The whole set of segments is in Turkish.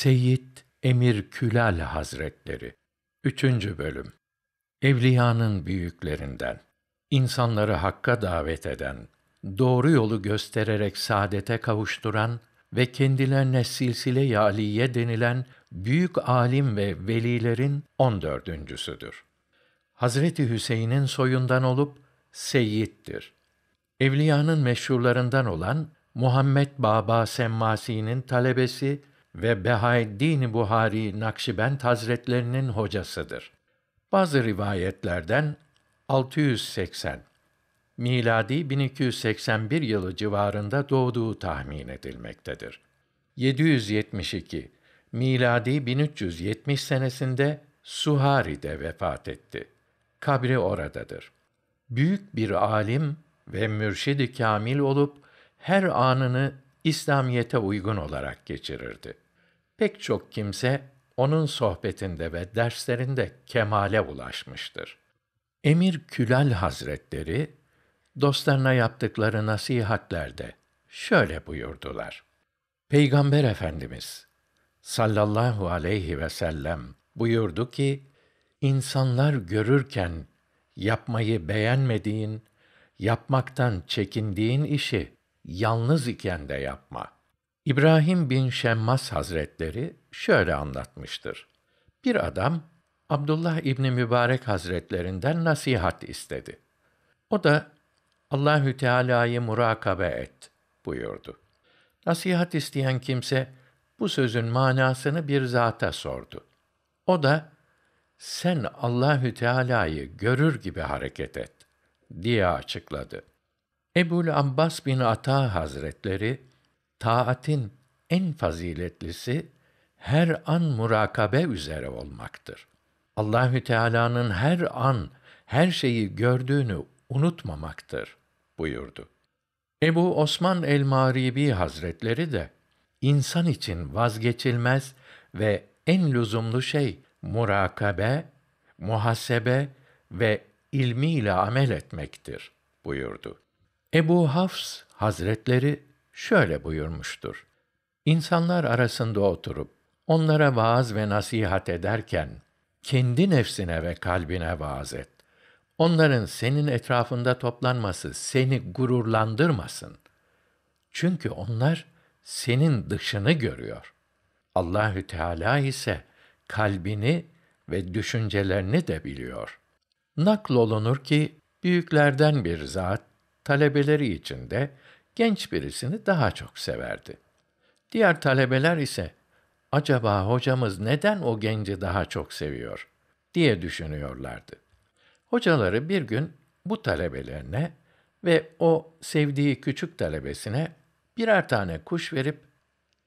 Seyyid Emir Külal Hazretleri 3. Bölüm Evliyanın büyüklerinden insanları hakka davet eden, doğru yolu göstererek saadete kavuşturan ve kendilerine silsile yaliye denilen büyük alim ve velilerin on dördüncüsüdür. Hazreti Hüseyin'in soyundan olup Seyyid'dir. Evliyanın meşhurlarından olan Muhammed Baba Semmasi'nin talebesi ve Behaeddin Buhari Nakşibend Hazretlerinin hocasıdır. Bazı rivayetlerden 680 miladi 1281 yılı civarında doğduğu tahmin edilmektedir. 772 miladi 1370 senesinde Suhari'de vefat etti. Kabri oradadır. Büyük bir alim ve mürşidi kamil olup her anını İslamiyete uygun olarak geçirirdi. Pek çok kimse onun sohbetinde ve derslerinde kemale ulaşmıştır. Emir Külal Hazretleri dostlarına yaptıkları nasihatlerde şöyle buyurdular: Peygamber Efendimiz sallallahu aleyhi ve sellem buyurdu ki: insanlar görürken yapmayı beğenmediğin, yapmaktan çekindiğin işi yalnız iken de yapma. İbrahim bin Şemmas Hazretleri şöyle anlatmıştır. Bir adam Abdullah İbni Mübarek Hazretlerinden nasihat istedi. O da Allahü Teala'yı murakabe et buyurdu. Nasihat isteyen kimse bu sözün manasını bir zata sordu. O da sen Allahü Teala'yı görür gibi hareket et diye açıkladı. Ebul Abbas bin Ata Hazretleri, taatin en faziletlisi her an murakabe üzere olmaktır. Allahü Teala'nın her an her şeyi gördüğünü unutmamaktır buyurdu. Ebu Osman el-Maribi Hazretleri de insan için vazgeçilmez ve en lüzumlu şey murakabe, muhasebe ve ilmiyle amel etmektir buyurdu. Ebu Hafs Hazretleri şöyle buyurmuştur. İnsanlar arasında oturup onlara vaaz ve nasihat ederken kendi nefsine ve kalbine vaaz et. Onların senin etrafında toplanması seni gururlandırmasın. Çünkü onlar senin dışını görüyor. Allahü Teala ise kalbini ve düşüncelerini de biliyor. Nakl olunur ki büyüklerden bir zat Talebeleri içinde genç birisini daha çok severdi. Diğer talebeler ise acaba hocamız neden o genci daha çok seviyor diye düşünüyorlardı. Hocaları bir gün bu talebelerine ve o sevdiği küçük talebesine birer tane kuş verip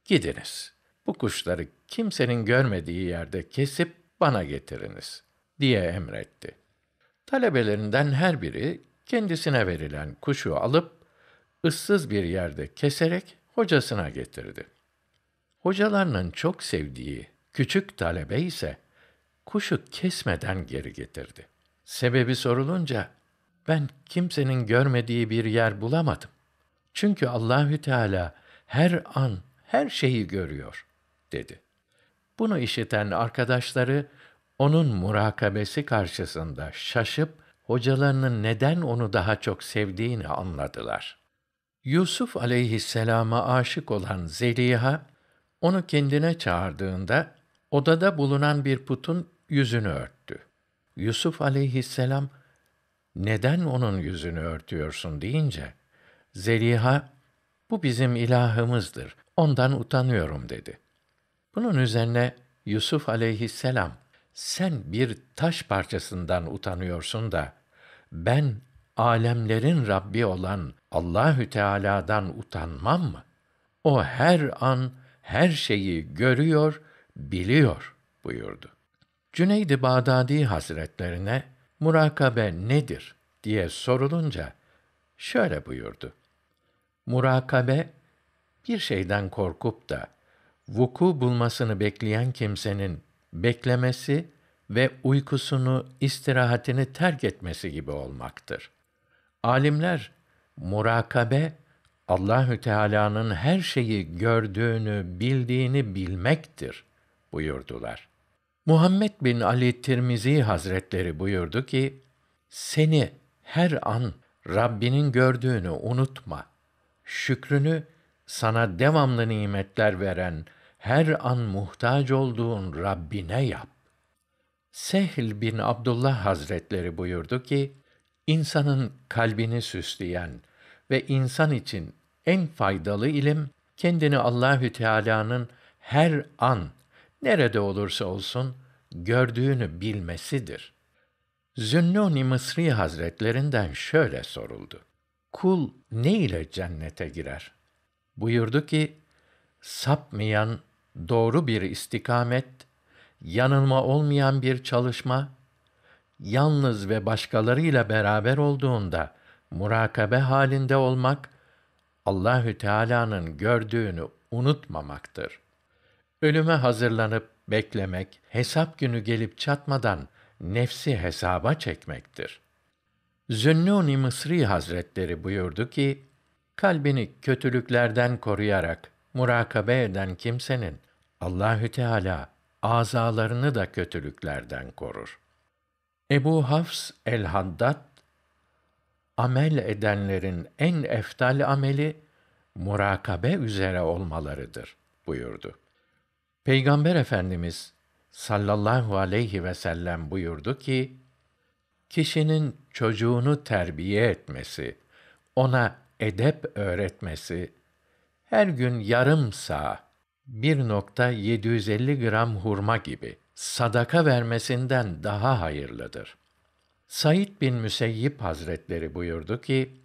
gidiniz. Bu kuşları kimsenin görmediği yerde kesip bana getiriniz diye emretti. Talebelerinden her biri kendisine verilen kuşu alıp ıssız bir yerde keserek hocasına getirdi. Hocalarının çok sevdiği küçük talebe ise kuşu kesmeden geri getirdi. Sebebi sorulunca ben kimsenin görmediği bir yer bulamadım. Çünkü Allahü Teala her an her şeyi görüyor dedi. Bunu işiten arkadaşları onun murakabesi karşısında şaşıp hocalarının neden onu daha çok sevdiğini anladılar. Yusuf aleyhisselama aşık olan Zeliha, onu kendine çağırdığında odada bulunan bir putun yüzünü örttü. Yusuf aleyhisselam, neden onun yüzünü örtüyorsun deyince, Zeliha, bu bizim ilahımızdır, ondan utanıyorum dedi. Bunun üzerine Yusuf aleyhisselam, sen bir taş parçasından utanıyorsun da ben alemlerin Rabbi olan Allahü Teala'dan utanmam mı? O her an her şeyi görüyor, biliyor buyurdu. Cüneyd-i Bağdadi Hazretlerine murakabe nedir diye sorulunca şöyle buyurdu. Murakabe bir şeyden korkup da vuku bulmasını bekleyen kimsenin beklemesi ve uykusunu, istirahatini terk etmesi gibi olmaktır. Alimler murakabe Allahü Teala'nın her şeyi gördüğünü, bildiğini bilmektir buyurdular. Muhammed bin Ali Tirmizi Hazretleri buyurdu ki: Seni her an Rabbinin gördüğünü unutma. Şükrünü sana devamlı nimetler veren her an muhtaç olduğun Rabbine yap. Sehl bin Abdullah Hazretleri buyurdu ki, insanın kalbini süsleyen ve insan için en faydalı ilim kendini Allahü Teala'nın her an nerede olursa olsun gördüğünü bilmesidir. Zünnuni Mısri Hazretlerinden şöyle soruldu. Kul ne ile cennete girer? Buyurdu ki, sapmayan doğru bir istikamet, yanılma olmayan bir çalışma, yalnız ve başkalarıyla beraber olduğunda murakabe halinde olmak Allahü Teala'nın gördüğünü unutmamaktır. Ölüme hazırlanıp beklemek, hesap günü gelip çatmadan nefsi hesaba çekmektir. Zünnûn-i Mısri Hazretleri buyurdu ki, kalbini kötülüklerden koruyarak murakabe eden kimsenin Allahü Teala azalarını da kötülüklerden korur. Ebu Hafs el-Haddad amel edenlerin en eftal ameli murakabe üzere olmalarıdır buyurdu. Peygamber Efendimiz sallallahu aleyhi ve sellem buyurdu ki, kişinin çocuğunu terbiye etmesi, ona edep öğretmesi her gün yarım sağ 1.750 gram hurma gibi sadaka vermesinden daha hayırlıdır. Said bin Müseyyib Hazretleri buyurdu ki,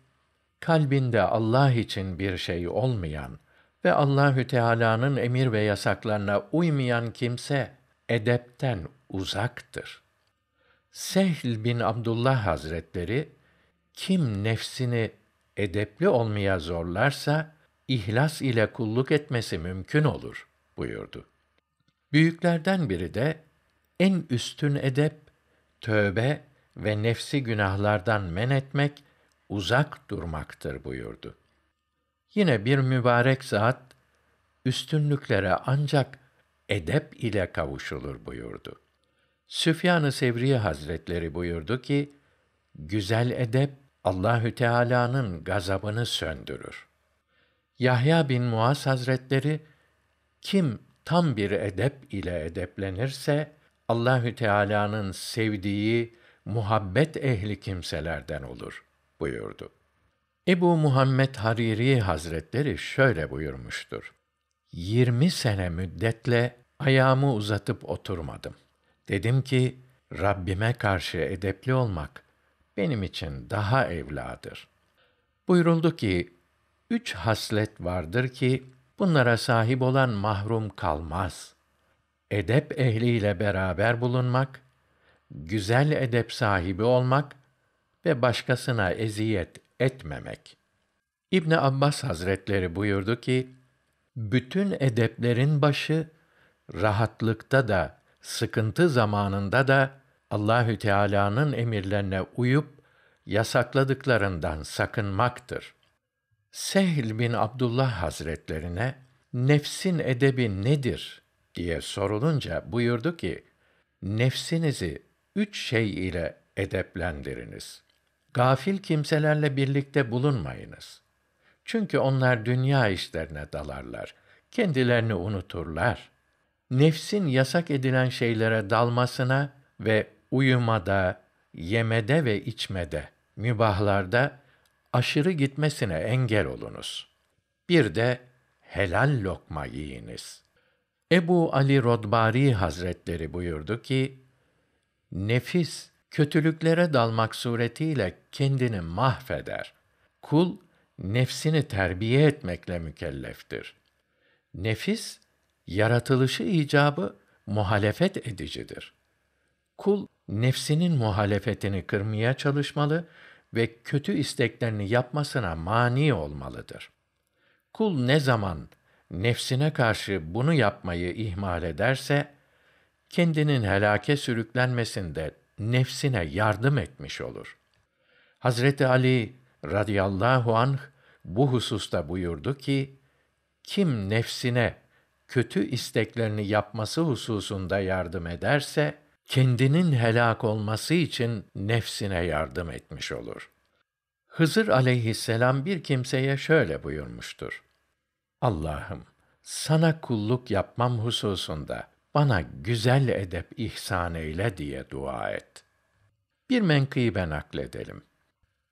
kalbinde Allah için bir şey olmayan ve Allahü Teala'nın emir ve yasaklarına uymayan kimse edepten uzaktır. Sehl bin Abdullah Hazretleri kim nefsini edepli olmaya zorlarsa ihlas ile kulluk etmesi mümkün olur buyurdu. Büyüklerden biri de en üstün edep tövbe ve nefsi günahlardan men etmek, uzak durmaktır buyurdu. Yine bir mübarek zat üstünlüklere ancak edep ile kavuşulur buyurdu. Süfyan-ı Sevri Hazretleri buyurdu ki, güzel edep Allahü Teala'nın gazabını söndürür. Yahya bin Muaz Hazretleri kim tam bir edep ile edeplenirse Allahü Teala'nın sevdiği muhabbet ehli kimselerden olur buyurdu. Ebu Muhammed Hariri Hazretleri şöyle buyurmuştur. 20 sene müddetle ayağımı uzatıp oturmadım. Dedim ki Rabbime karşı edepli olmak benim için daha evladır. Buyuruldu ki üç haslet vardır ki bunlara sahip olan mahrum kalmaz. Edep ehliyle beraber bulunmak, güzel edep sahibi olmak ve başkasına eziyet etmemek. İbn Abbas Hazretleri buyurdu ki: Bütün edeplerin başı rahatlıkta da, sıkıntı zamanında da Allahü Teala'nın emirlerine uyup yasakladıklarından sakınmaktır. Sehl bin Abdullah Hazretlerine nefsin edebi nedir diye sorulunca buyurdu ki, nefsinizi üç şey ile edeplendiriniz. Gafil kimselerle birlikte bulunmayınız. Çünkü onlar dünya işlerine dalarlar, kendilerini unuturlar. Nefsin yasak edilen şeylere dalmasına ve uyumada, yemede ve içmede, mübahlarda aşırı gitmesine engel olunuz. Bir de helal lokma yiyiniz. Ebu Ali Rodbari Hazretleri buyurdu ki, Nefis, kötülüklere dalmak suretiyle kendini mahveder. Kul, nefsini terbiye etmekle mükelleftir. Nefis, yaratılışı icabı muhalefet edicidir. Kul, nefsinin muhalefetini kırmaya çalışmalı ve kötü isteklerini yapmasına mani olmalıdır. Kul ne zaman nefsine karşı bunu yapmayı ihmal ederse kendinin helake sürüklenmesinde nefsine yardım etmiş olur. Hazreti Ali radıyallahu anh bu hususta buyurdu ki kim nefsine kötü isteklerini yapması hususunda yardım ederse kendinin helak olması için nefsine yardım etmiş olur. Hızır aleyhisselam bir kimseye şöyle buyurmuştur. Allah'ım, sana kulluk yapmam hususunda bana güzel edep ihsan eyle diye dua et. Bir menkıbe nakledelim.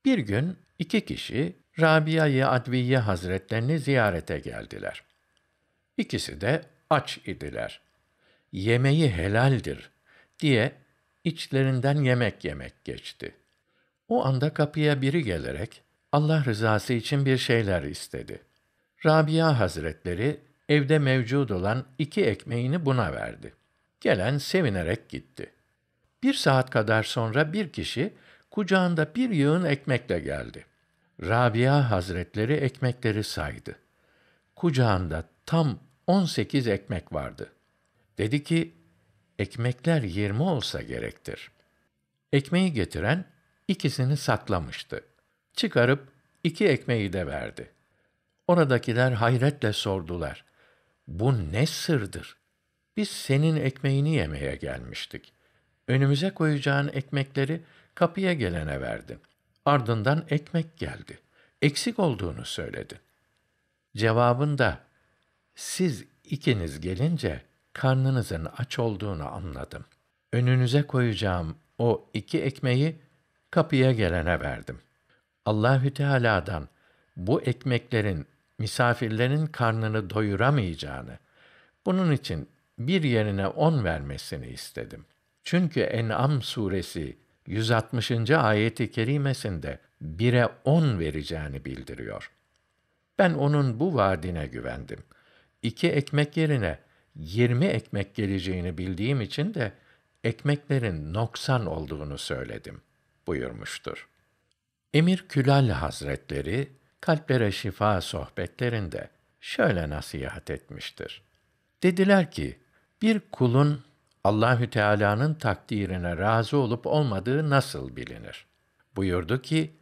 Bir gün iki kişi Rabia-i Adviye Hazretlerini ziyarete geldiler. İkisi de aç idiler. Yemeği helaldir diye içlerinden yemek yemek geçti. O anda kapıya biri gelerek Allah rızası için bir şeyler istedi. Rabia Hazretleri evde mevcud olan iki ekmeğini buna verdi. Gelen sevinerek gitti. Bir saat kadar sonra bir kişi kucağında bir yığın ekmekle geldi. Rabia Hazretleri ekmekleri saydı. Kucağında tam 18 ekmek vardı. Dedi ki, ekmekler yirmi olsa gerektir. Ekmeği getiren ikisini saklamıştı. Çıkarıp iki ekmeği de verdi. Oradakiler hayretle sordular. Bu ne sırdır? Biz senin ekmeğini yemeye gelmiştik. Önümüze koyacağın ekmekleri kapıya gelene verdin. Ardından ekmek geldi. Eksik olduğunu söyledin. Cevabında, siz ikiniz gelince karnınızın aç olduğunu anladım. Önünüze koyacağım o iki ekmeği kapıya gelene verdim. Allahü Teala'dan bu ekmeklerin misafirlerin karnını doyuramayacağını, bunun için bir yerine on vermesini istedim. Çünkü En'am suresi 160. ayeti kerimesinde bire on vereceğini bildiriyor. Ben onun bu vaadine güvendim. İki ekmek yerine 20 ekmek geleceğini bildiğim için de ekmeklerin noksan olduğunu söyledim buyurmuştur. Emir Külal Hazretleri kalplere şifa sohbetlerinde şöyle nasihat etmiştir. Dediler ki bir kulun Allahü Teala'nın takdirine razı olup olmadığı nasıl bilinir? Buyurdu ki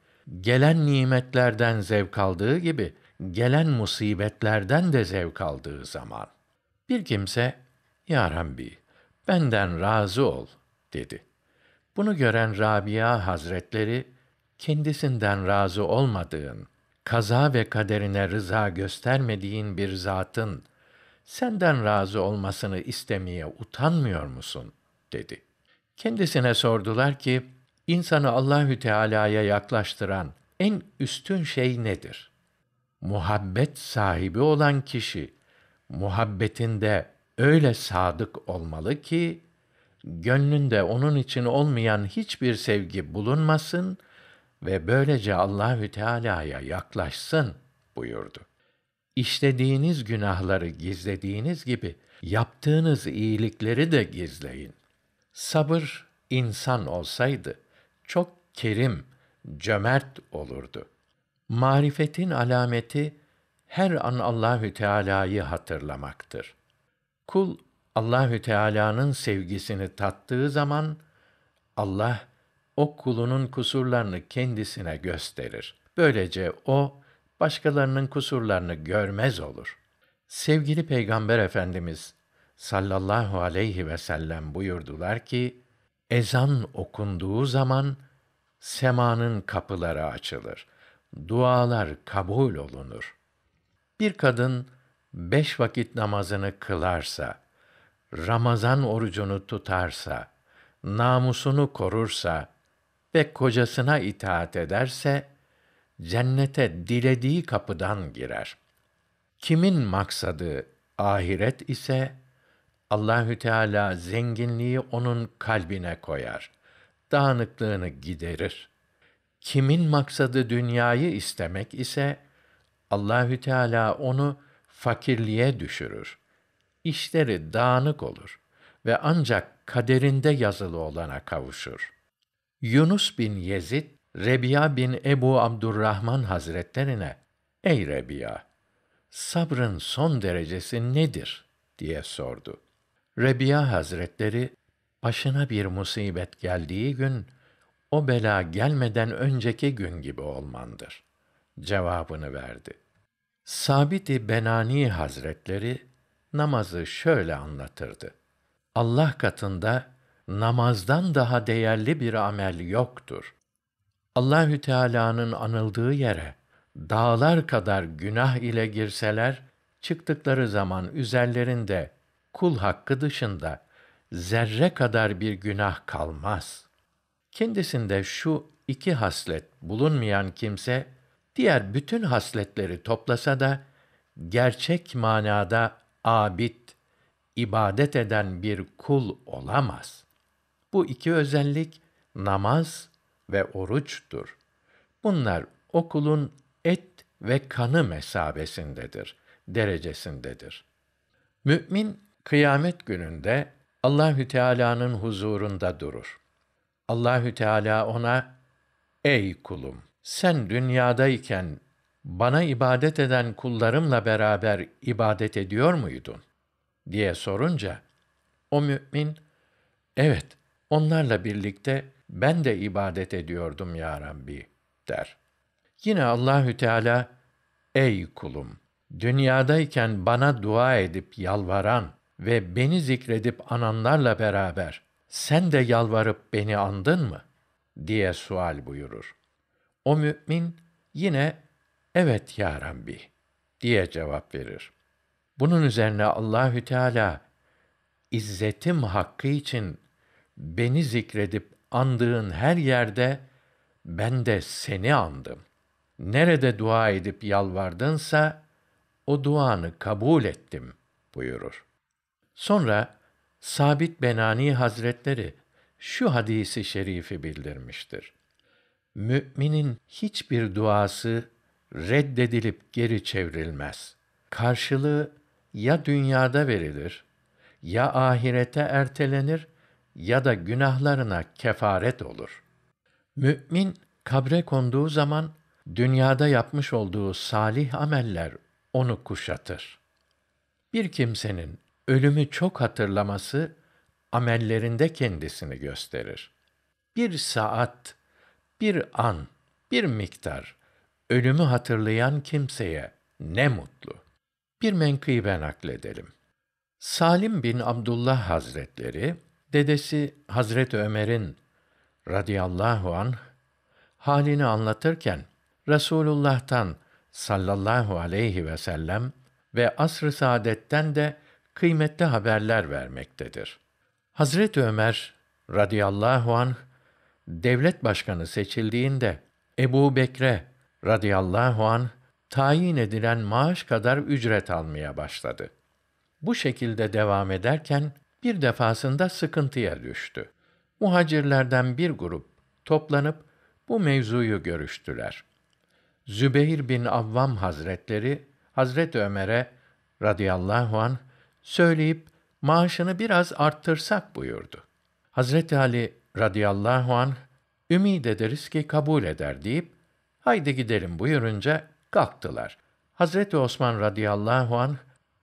gelen nimetlerden zevk aldığı gibi gelen musibetlerden de zevk aldığı zaman. Bir kimse, Ya Rabbi, benden razı ol, dedi. Bunu gören Rabia Hazretleri, kendisinden razı olmadığın, kaza ve kaderine rıza göstermediğin bir zatın, senden razı olmasını istemeye utanmıyor musun? dedi. Kendisine sordular ki, insanı Allahü Teala'ya yaklaştıran en üstün şey nedir? Muhabbet sahibi olan kişi muhabbetinde öyle sadık olmalı ki gönlünde onun için olmayan hiçbir sevgi bulunmasın ve böylece Allahü Teala'ya yaklaşsın buyurdu. İşlediğiniz günahları gizlediğiniz gibi yaptığınız iyilikleri de gizleyin. Sabır insan olsaydı çok kerim, cömert olurdu. Marifetin alameti her an Allahü Teala'yı hatırlamaktır. Kul Allahü Teala'nın sevgisini tattığı zaman Allah o kulunun kusurlarını kendisine gösterir. Böylece o başkalarının kusurlarını görmez olur. Sevgili Peygamber Efendimiz sallallahu aleyhi ve sellem buyurdular ki ezan okunduğu zaman semanın kapıları açılır. Dualar kabul olunur. Bir kadın beş vakit namazını kılarsa, Ramazan orucunu tutarsa, namusunu korursa ve kocasına itaat ederse, cennete dilediği kapıdan girer. Kimin maksadı ahiret ise, Allahü Teala zenginliği onun kalbine koyar. Dağınıklığını giderir. Kimin maksadı dünyayı istemek ise Allahü Teala onu fakirliğe düşürür. İşleri dağınık olur ve ancak kaderinde yazılı olana kavuşur. Yunus bin Yezid, Rebiya bin Ebu Abdurrahman Hazretlerine, Ey Rebiya! Sabrın son derecesi nedir? diye sordu. Rebiya Hazretleri, başına bir musibet geldiği gün, o bela gelmeden önceki gün gibi olmandır. Cevabını verdi. Sabit-i Benani Hazretleri namazı şöyle anlatırdı. Allah katında namazdan daha değerli bir amel yoktur. Allahü Teala'nın anıldığı yere dağlar kadar günah ile girseler çıktıkları zaman üzerlerinde kul hakkı dışında zerre kadar bir günah kalmaz. Kendisinde şu iki haslet bulunmayan kimse diğer bütün hasletleri toplasa da gerçek manada abid, ibadet eden bir kul olamaz. Bu iki özellik namaz ve oruçtur. Bunlar o kulun et ve kanı mesabesindedir, derecesindedir. Mü'min kıyamet gününde Allahü Teala'nın huzurunda durur. Allahü Teala ona: "Ey kulum, sen dünyadayken bana ibadet eden kullarımla beraber ibadet ediyor muydun? diye sorunca, o mü'min, evet onlarla birlikte ben de ibadet ediyordum ya Rabbi der. Yine Allahü Teala, ey kulum, dünyadayken bana dua edip yalvaran ve beni zikredip ananlarla beraber sen de yalvarıp beni andın mı? diye sual buyurur. O mümin yine evet ya Rabbi diye cevap verir. Bunun üzerine Allahü Teala izzetim hakkı için beni zikredip andığın her yerde ben de seni andım. Nerede dua edip yalvardınsa o duanı kabul ettim buyurur. Sonra Sabit Benani Hazretleri şu hadisi şerifi bildirmiştir. Müminin hiçbir duası reddedilip geri çevrilmez. Karşılığı ya dünyada verilir, ya ahirete ertelenir ya da günahlarına kefaret olur. Mümin kabre konduğu zaman dünyada yapmış olduğu salih ameller onu kuşatır. Bir kimsenin ölümü çok hatırlaması amellerinde kendisini gösterir. Bir saat bir an, bir miktar ölümü hatırlayan kimseye ne mutlu. Bir menkıbe nakledelim. Salim bin Abdullah Hazretleri, dedesi Hazret Ömer'in radıyallahu anh halini anlatırken Resulullah'tan sallallahu aleyhi ve sellem ve asr-ı saadetten de kıymetli haberler vermektedir. Hazret Ömer radıyallahu anh devlet başkanı seçildiğinde Ebu Bekre radıyallahu an tayin edilen maaş kadar ücret almaya başladı. Bu şekilde devam ederken bir defasında sıkıntıya düştü. Muhacirlerden bir grup toplanıp bu mevzuyu görüştüler. Zübeyir bin Avvam Hazretleri Hazret Ömer'e radıyallahu an söyleyip maaşını biraz arttırsak buyurdu. Hazreti Ali radıyallahu an ümid ederiz ki kabul eder deyip haydi gidelim buyurunca kalktılar. Hazreti Osman radıyallahu an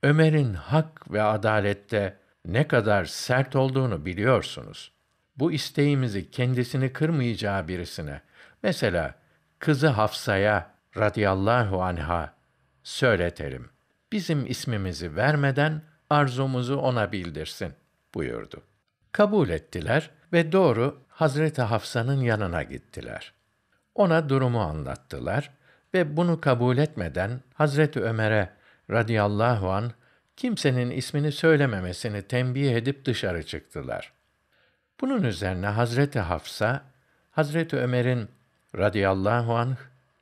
Ömer'in hak ve adalette ne kadar sert olduğunu biliyorsunuz. Bu isteğimizi kendisini kırmayacağı birisine, mesela kızı Hafsa'ya radıyallahu anha söyletelim. Bizim ismimizi vermeden arzumuzu ona bildirsin buyurdu. Kabul ettiler ve doğru Hazreti Hafsa'nın yanına gittiler. Ona durumu anlattılar ve bunu kabul etmeden Hazreti Ömer'e radıyallahu an kimsenin ismini söylememesini tembih edip dışarı çıktılar. Bunun üzerine Hazreti Hafsa Hazreti Ömer'in radıyallahu anh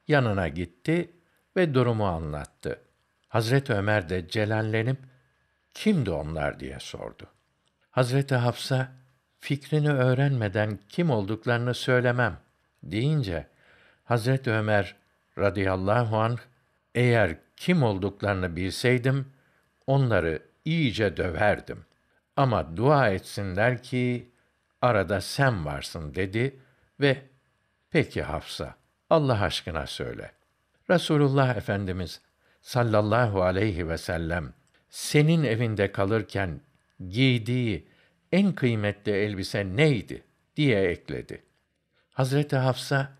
yanına gitti ve durumu anlattı. Hazreti Ömer de celallenip kimdi onlar diye sordu. Hazreti Hafsa, fikrini öğrenmeden kim olduklarını söylemem deyince, Hazreti Ömer radıyallahu anh, eğer kim olduklarını bilseydim, onları iyice döverdim. Ama dua etsinler ki, arada sen varsın dedi ve peki Hafsa, Allah aşkına söyle. Resulullah Efendimiz sallallahu aleyhi ve sellem senin evinde kalırken giydiği en kıymetli elbise neydi diye ekledi. Hazreti Hafsa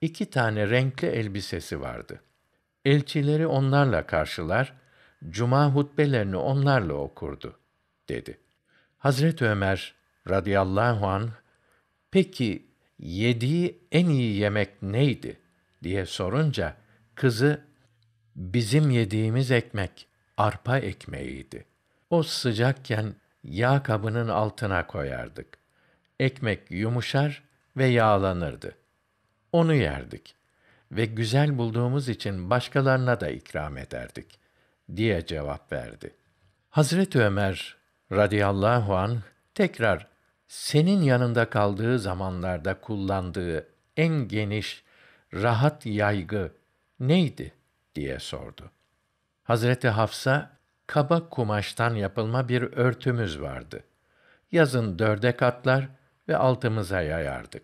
iki tane renkli elbisesi vardı. Elçileri onlarla karşılar, cuma hutbelerini onlarla okurdu dedi. Hazret Ömer radıyallahu an peki yediği en iyi yemek neydi diye sorunca kızı bizim yediğimiz ekmek arpa ekmeğiydi o sıcakken yağ kabının altına koyardık. Ekmek yumuşar ve yağlanırdı. Onu yerdik ve güzel bulduğumuz için başkalarına da ikram ederdik diye cevap verdi. Hazreti Ömer radıyallahu an tekrar senin yanında kaldığı zamanlarda kullandığı en geniş rahat yaygı neydi diye sordu. Hazreti Hafsa kaba kumaştan yapılma bir örtümüz vardı. Yazın dörde katlar ve altımıza yayardık.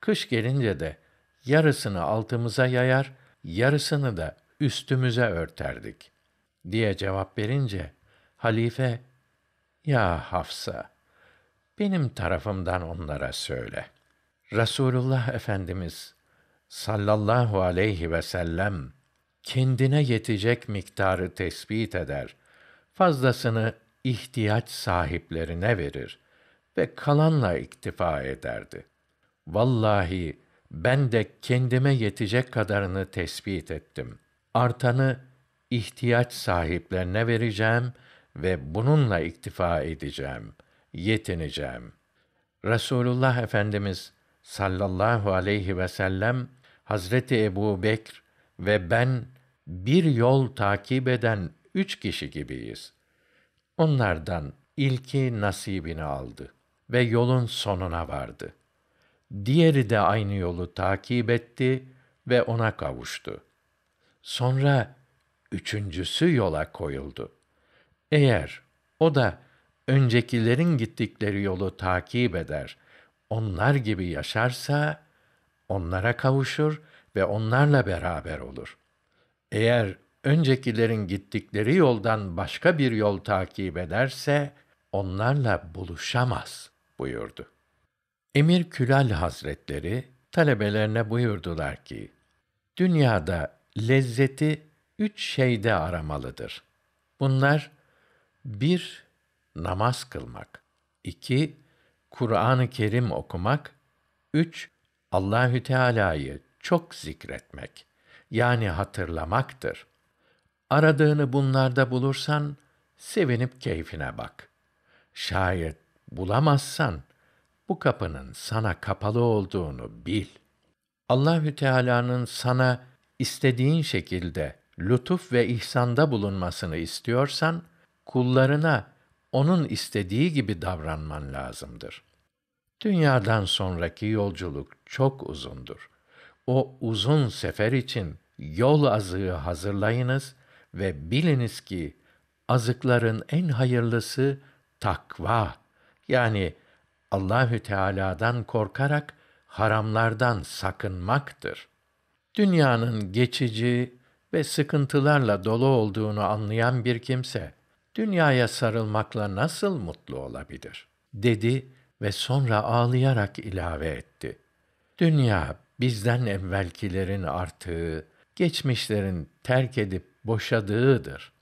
Kış gelince de yarısını altımıza yayar, yarısını da üstümüze örterdik diye cevap verince halife ya Hafsa benim tarafımdan onlara söyle. Rasulullah Efendimiz sallallahu aleyhi ve sellem kendine yetecek miktarı tespit eder fazlasını ihtiyaç sahiplerine verir ve kalanla iktifa ederdi. Vallahi ben de kendime yetecek kadarını tespit ettim. Artanı ihtiyaç sahiplerine vereceğim ve bununla iktifa edeceğim, yetineceğim. Resulullah Efendimiz sallallahu aleyhi ve sellem Hazreti Ebu Bekr ve ben bir yol takip eden üç kişi gibiyiz. Onlardan ilki nasibini aldı ve yolun sonuna vardı. Diğeri de aynı yolu takip etti ve ona kavuştu. Sonra üçüncüsü yola koyuldu. Eğer o da öncekilerin gittikleri yolu takip eder, onlar gibi yaşarsa onlara kavuşur ve onlarla beraber olur. Eğer öncekilerin gittikleri yoldan başka bir yol takip ederse onlarla buluşamaz buyurdu. Emir Külal Hazretleri talebelerine buyurdular ki, dünyada lezzeti üç şeyde aramalıdır. Bunlar, bir, namaz kılmak, iki, Kur'an-ı Kerim okumak, üç, Allahü Teala'yı çok zikretmek, yani hatırlamaktır.'' Aradığını bunlarda bulursan, sevinip keyfine bak. Şayet bulamazsan, bu kapının sana kapalı olduğunu bil. Allahü Teala'nın sana istediğin şekilde lütuf ve ihsanda bulunmasını istiyorsan, kullarına onun istediği gibi davranman lazımdır. Dünyadan sonraki yolculuk çok uzundur. O uzun sefer için yol azığı hazırlayınız ve biliniz ki azıkların en hayırlısı takva. Yani Allahü Teala'dan korkarak haramlardan sakınmaktır. Dünyanın geçici ve sıkıntılarla dolu olduğunu anlayan bir kimse dünyaya sarılmakla nasıl mutlu olabilir? dedi ve sonra ağlayarak ilave etti. Dünya bizden evvelkilerin artığı, geçmişlerin terk edip boşadığıdır.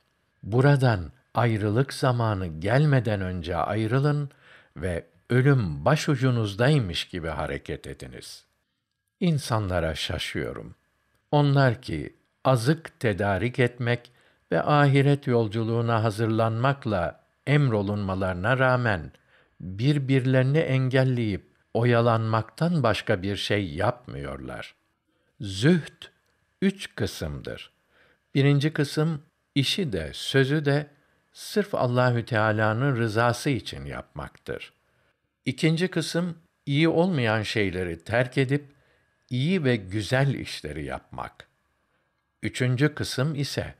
Buradan ayrılık zamanı gelmeden önce ayrılın ve ölüm başucunuzdaymış gibi hareket ediniz. İnsanlara şaşıyorum. Onlar ki azık tedarik etmek ve ahiret yolculuğuna hazırlanmakla emrolunmalarına rağmen birbirlerini engelleyip oyalanmaktan başka bir şey yapmıyorlar. Zühd üç kısımdır. Birinci kısım işi de sözü de sırf Allahü Teala'nın rızası için yapmaktır. İkinci kısım iyi olmayan şeyleri terk edip iyi ve güzel işleri yapmak. Üçüncü kısım ise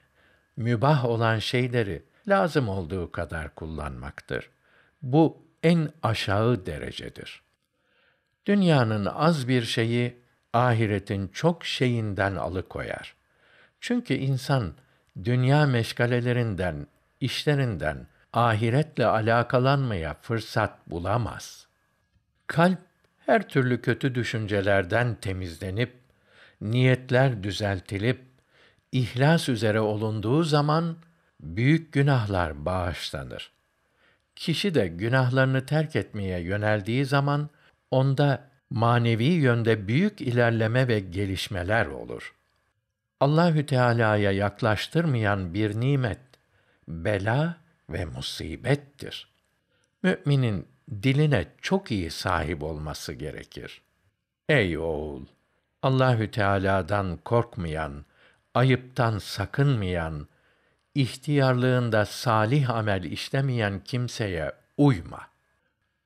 mübah olan şeyleri lazım olduğu kadar kullanmaktır. Bu en aşağı derecedir. Dünyanın az bir şeyi ahiretin çok şeyinden alıkoyar. Çünkü insan dünya meşgalelerinden, işlerinden ahiretle alakalanmaya fırsat bulamaz. Kalp her türlü kötü düşüncelerden temizlenip niyetler düzeltilip ihlas üzere olunduğu zaman büyük günahlar bağışlanır. Kişi de günahlarını terk etmeye yöneldiği zaman onda manevi yönde büyük ilerleme ve gelişmeler olur. Allahü Teala'ya yaklaştırmayan bir nimet bela ve musibettir. Müminin diline çok iyi sahip olması gerekir. Ey oğul, Allahü Teala'dan korkmayan, ayıptan sakınmayan, ihtiyarlığında salih amel işlemeyen kimseye uyma.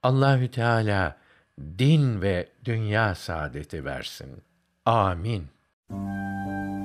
Allahü Teala din ve dünya saadeti versin. Amin. Müzik